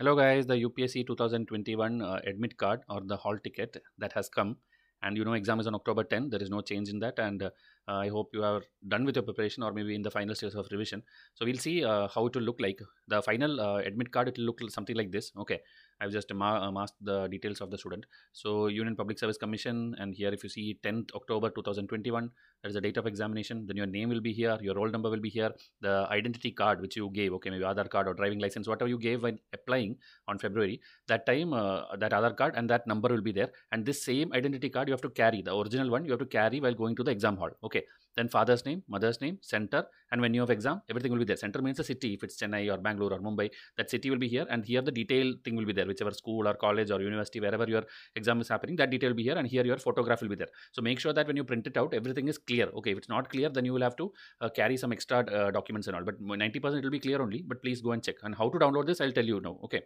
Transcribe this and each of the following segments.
Hello guys, the UPSC 2021 uh, admit card or the hall ticket that has come and you know exam is on October 10. There is no change in that and uh, I hope you are done with your preparation or maybe in the final stages of revision. So we'll see uh, how it will look like. The final uh, admit card it will look something like this. Okay, I've just masked um, the details of the student. So Union Public Service Commission and here if you see 10th October 2021 that is the date of examination then your name will be here your roll number will be here the identity card which you gave okay maybe Aadhaar card or driving license whatever you gave when applying on February that time uh, that Aadhaar card and that number will be there and this same identity card you have to carry the original one you have to carry while going to the exam hall okay then father's name, mother's name, center, and when you have exam, everything will be there. Center means a city, if it's Chennai or Bangalore or Mumbai, that city will be here, and here the detail thing will be there, whichever school or college or university, wherever your exam is happening, that detail will be here, and here your photograph will be there. So make sure that when you print it out, everything is clear. Okay, if it's not clear, then you will have to uh, carry some extra uh, documents and all, but 90% it will be clear only, but please go and check. And how to download this, I'll tell you now. Okay,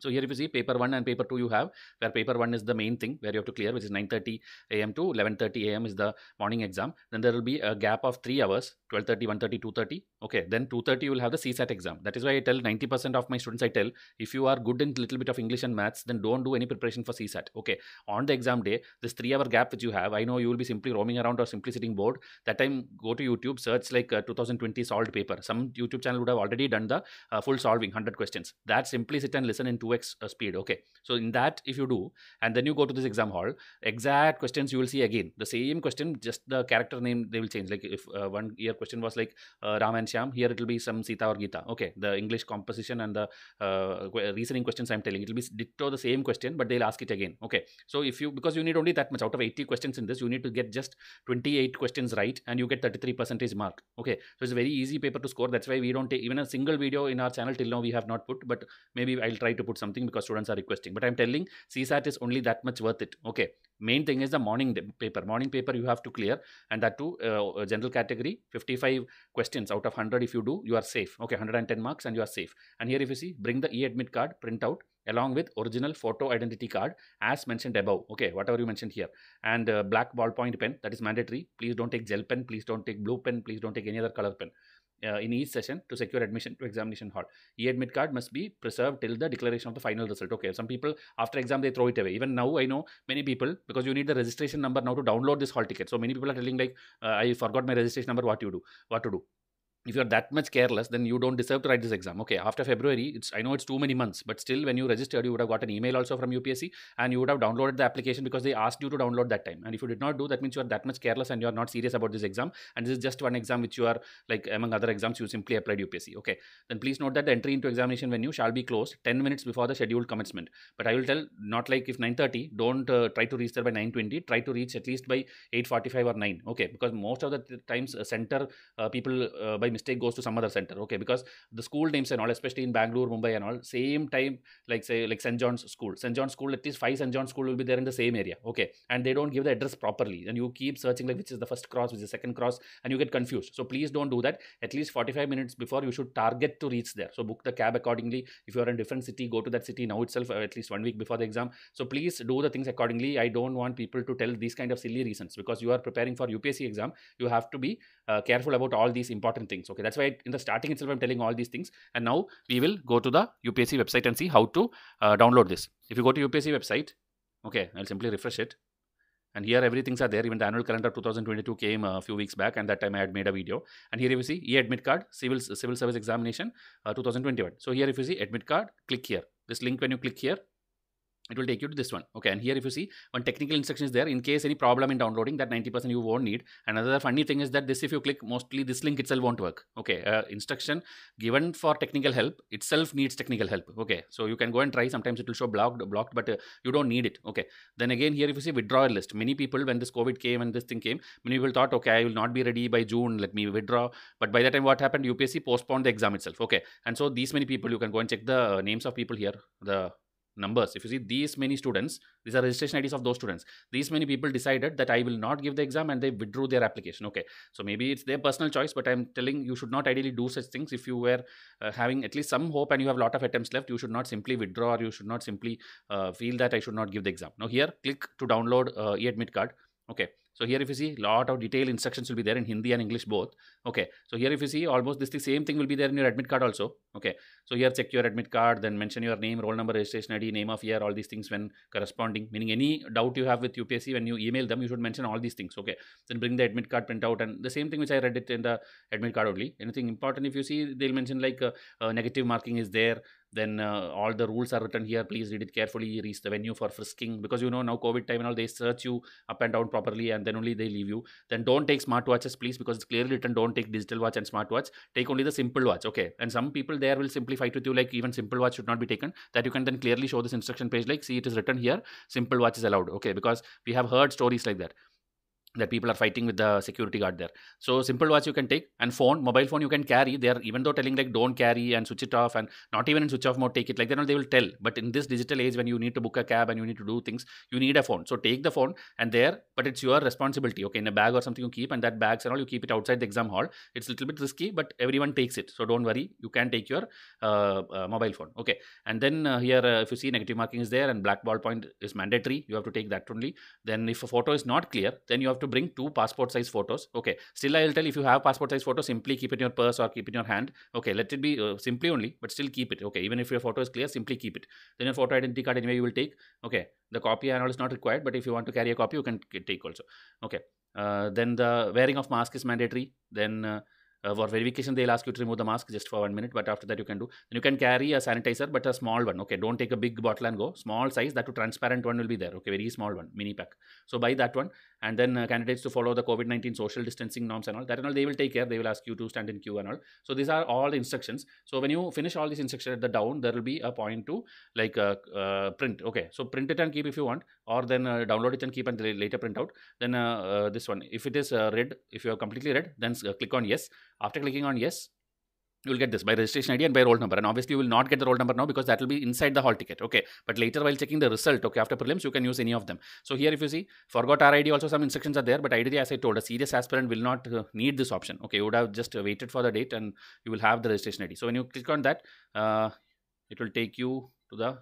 so here if you see paper 1 and paper 2 you have where paper 1 is the main thing where you have to clear which is 9.30 a.m. to 11.30 a.m. is the morning exam. Then there will be a gap of 3 hours 12.30, 1.30, 2.30. Okay then 2.30 you will have the CSAT exam. That is why I tell 90% of my students I tell if you are good in little bit of English and maths then don't do any preparation for CSAT. Okay on the exam day this 3 hour gap which you have I know you will be simply roaming around or simply sitting bored. That time go to YouTube search like uh, 2020 solved paper. Some YouTube channel would have already done the uh, full solving 100 questions. That simply sit and listen in two 2x uh, speed. Okay. So in that, if you do, and then you go to this exam hall, exact questions you will see again. The same question, just the character name they will change. Like if uh, one year question was like uh, Ram and Shyam, here it will be some Sita or Gita. Okay. The English composition and the uh, reasoning questions I'm telling, it will be ditto the same question, but they'll ask it again. Okay. So if you, because you need only that much out of 80 questions in this, you need to get just 28 questions right and you get 33 percentage mark. Okay. So it's a very easy paper to score. That's why we don't take even a single video in our channel till now we have not put, but maybe I'll try to put something because students are requesting. But I'm telling CSAT is only that much worth it. Okay. Main thing is the morning paper. Morning paper you have to clear, and that too, uh, uh general category 55 questions out of 100. If you do, you are safe. Okay, 110 marks, and you are safe. And here, if you see, bring the e admit card, print out along with original photo identity card as mentioned above okay whatever you mentioned here and uh, black ballpoint pen that is mandatory please don't take gel pen please don't take blue pen please don't take any other color pen uh, in each session to secure admission to examination hall. E-admit card must be preserved till the declaration of the final result. Okay, some people after exam they throw it away. Even now I know many people because you need the registration number now to download this hall ticket. So many people are telling like uh, I forgot my registration number. What you do? What to do? if you're that much careless, then you don't deserve to write this exam. Okay, after February, it's I know it's too many months, but still, when you registered, you would have got an email also from UPSC, and you would have downloaded the application because they asked you to download that time. And if you did not do, that means you are that much careless and you are not serious about this exam. And this is just one exam which you are like among other exams you simply applied UPSC. Okay, then please note that the entry into examination venue shall be closed 10 minutes before the scheduled commencement. But I will tell not like if 9:30, don't uh, try to reach there by 9:20. Try to reach at least by 8:45 or 9. Okay, because most of the times uh, center uh, people uh, by mistake goes to some other center okay because the school names and all especially in bangalore mumbai and all same time like say like st john's school st john's school at least five st john's school will be there in the same area okay and they don't give the address properly and you keep searching like which is the first cross which is the second cross and you get confused so please don't do that at least 45 minutes before you should target to reach there so book the cab accordingly if you are in a different city go to that city now itself uh, at least one week before the exam so please do the things accordingly i don't want people to tell these kind of silly reasons because you are preparing for upsc exam you have to be uh, careful about all these important things things. Okay, that's why in the starting itself I'm telling all these things. And now we will go to the UPSC website and see how to uh, download this. If you go to UPSC website, okay, I'll simply refresh it. And here everything's are there. Even the annual calendar 2022 came a few weeks back, and that time I had made a video. And here you see e-admit card, civil civil service examination uh, 2021. So here if you see admit card, click here. This link when you click here, it will take you to this one okay and here if you see one technical instruction is there in case any problem in downloading that 90% you won't need another funny thing is that this if you click mostly this link itself won't work okay uh, instruction given for technical help itself needs technical help okay so you can go and try sometimes it will show blocked blocked but uh, you don't need it okay then again here if you see withdrawal list many people when this covid came and this thing came many people thought okay i will not be ready by june let me withdraw but by the time what happened upsc postponed the exam itself okay and so these many people you can go and check the names of people here the numbers. If you see these many students, these are registration IDs of those students. These many people decided that I will not give the exam and they withdrew their application. Okay, so maybe it's their personal choice, but I'm telling you should not ideally do such things. If you were uh, having at least some hope and you have a lot of attempts left, you should not simply withdraw or you should not simply uh, feel that I should not give the exam. Now here, click to download uh, e-admit card. Okay, so here if you see, lot of detailed instructions will be there in Hindi and English both. Okay. So here if you see, almost this the same thing will be there in your admit card also. Okay. So here check your admit card, then mention your name, roll number, registration ID, name of year, all these things when corresponding. Meaning any doubt you have with UPSC when you email them, you should mention all these things. Okay. Then bring the admit card print out and the same thing which I read it in the admit card only. Anything important if you see, they'll mention like uh, uh, negative marking is there then uh, all the rules are written here please read it carefully reach the venue for frisking because you know now covid time and all they search you up and down properly and then only they leave you then don't take smartwatches please because it's clearly written don't take digital watch and smartwatch take only the simple watch okay and some people there will simplify fight with you like even simple watch should not be taken that you can then clearly show this instruction page like see it is written here simple watch is allowed okay because we have heard stories like that that people are fighting with the security guard there. So simple watch you can take and phone, mobile phone you can carry. They are even though telling like don't carry and switch it off and not even in switch off mode take it like they know They will tell. But in this digital age when you need to book a cab and you need to do things, you need a phone. So take the phone and there, but it's your responsibility. Okay, in a bag or something you keep and that bags and all you keep it outside the exam hall. It's a little bit risky, but everyone takes it. So don't worry, you can take your uh, uh, mobile phone. Okay, and then uh, here uh, if you see negative marking is there and black ball point is mandatory. You have to take that only. Then if a photo is not clear, then you have have to bring two passport size photos. Okay. Still, I will tell if you have passport size photo, simply keep it in your purse or keep it in your hand. Okay. Let it be uh, simply only, but still keep it. Okay. Even if your photo is clear, simply keep it. Then your photo identity card anyway you will take. Okay. The copy and all is not required, but if you want to carry a copy, you can take also. Okay. Uh, then the wearing of mask is mandatory. Then uh, uh, for verification they'll ask you to remove the mask just for one minute but after that you can do then you can carry a sanitizer but a small one okay don't take a big bottle and go small size that to transparent one will be there okay very small one mini pack so buy that one and then uh, candidates to follow the COVID-19 social distancing norms and all that and all they will take care they will ask you to stand in queue and all so these are all the instructions so when you finish all these instructions at the down there will be a point to like uh, uh, print okay so print it and keep if you want or then uh, download it and keep and later print out then uh, uh, this one if it is red if you are completely red then click on yes after clicking on yes you will get this by registration ID and by roll number. And obviously, you will not get the roll number now because that will be inside the hall ticket. Okay. But later, while checking the result, okay, after prelims, you can use any of them. So here, if you see, forgot RID, also some instructions are there. But ideally, as I told, a serious aspirant will not uh, need this option. Okay. You would have just uh, waited for the date and you will have the registration ID. So when you click on that, uh, it will take you to the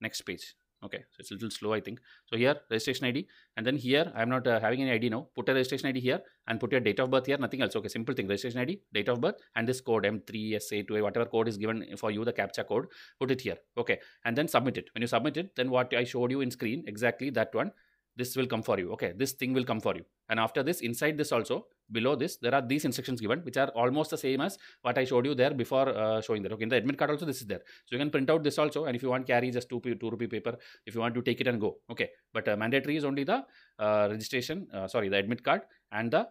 next page okay so it's a little slow i think so here registration id and then here i'm not uh, having any id now put a registration id here and put your date of birth here nothing else okay simple thing registration id date of birth and this code m3sa2a whatever code is given for you the captcha code put it here okay and then submit it when you submit it then what i showed you in screen exactly that one this will come for you okay this thing will come for you and after this inside this also below this there are these instructions given which are almost the same as what i showed you there before uh, showing that okay in the admit card also this is there so you can print out this also and if you want carry just 2 2 rupee paper if you want to take it and go okay but uh, mandatory is only the uh, registration uh, sorry the admit card and the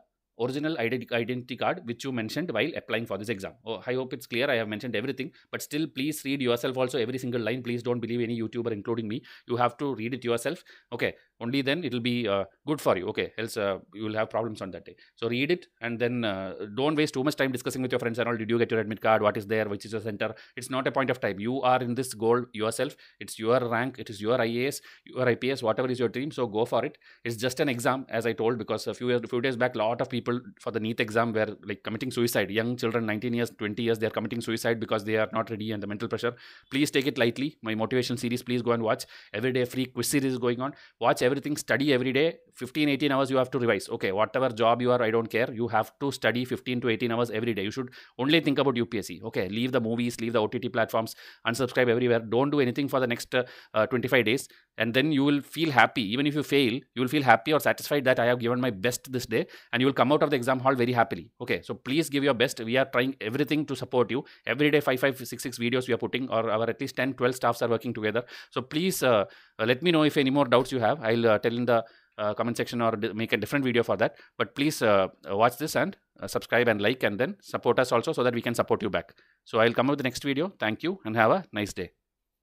original identity card which you mentioned while applying for this exam. Oh, I hope it's clear. I have mentioned everything, but still, please read yourself also every single line. Please don't believe any YouTuber, including me. You have to read it yourself. Okay, only then it will be uh, good for you okay else uh, you will have problems on that day so read it and then uh, don't waste too much time discussing with your friends and all did you get your admit card what is there which is your center it's not a point of time you are in this goal yourself it's your rank it is your ias your ips whatever is your dream so go for it it's just an exam as i told because a few years, few days back a lot of people for the neat exam were like committing suicide young children 19 years 20 years they are committing suicide because they are not ready and the mental pressure please take it lightly my motivation series please go and watch every day free quiz series going on watch everything study every day 15 18 hours you have to revise okay whatever job you are i don't care you have to study 15 to 18 hours every day you should only think about upsc okay leave the movies leave the ott platforms unsubscribe everywhere don't do anything for the next uh, uh, 25 days and then you will feel happy even if you fail you will feel happy or satisfied that i have given my best this day and you will come out of the exam hall very happily okay so please give your best we are trying everything to support you every day 5566 videos we are putting or our at least 10 12 staffs are working together so please uh, uh let me know if any more doubts you have i I'll uh, tell in the uh, comment section or make a different video for that. But please uh, watch this and subscribe and like and then support us also so that we can support you back. So I'll come up with the next video. Thank you and have a nice day.